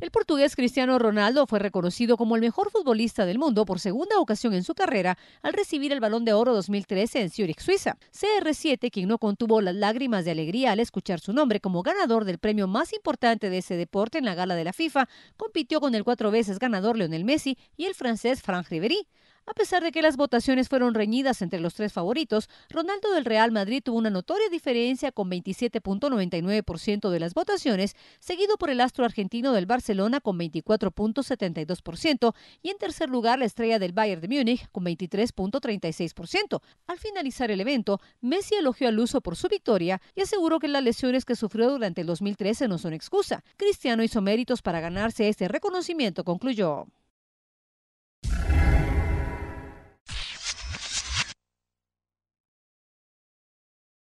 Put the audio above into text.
El portugués Cristiano Ronaldo fue reconocido como el mejor futbolista del mundo por segunda ocasión en su carrera al recibir el Balón de Oro 2013 en Zurich, Suiza. CR7, quien no contuvo las lágrimas de alegría al escuchar su nombre como ganador del premio más importante de ese deporte en la gala de la FIFA, compitió con el cuatro veces ganador Lionel Messi y el francés Franck Ribéry. A pesar de que las votaciones fueron reñidas entre los tres favoritos, Ronaldo del Real Madrid tuvo una notoria diferencia con 27.99% de las votaciones, seguido por el astro argentino del Barcelona con 24.72% y en tercer lugar la estrella del Bayern de Múnich con 23.36%. Al finalizar el evento, Messi elogió al uso por su victoria y aseguró que las lesiones que sufrió durante el 2013 no son excusa. Cristiano hizo méritos para ganarse este reconocimiento, concluyó.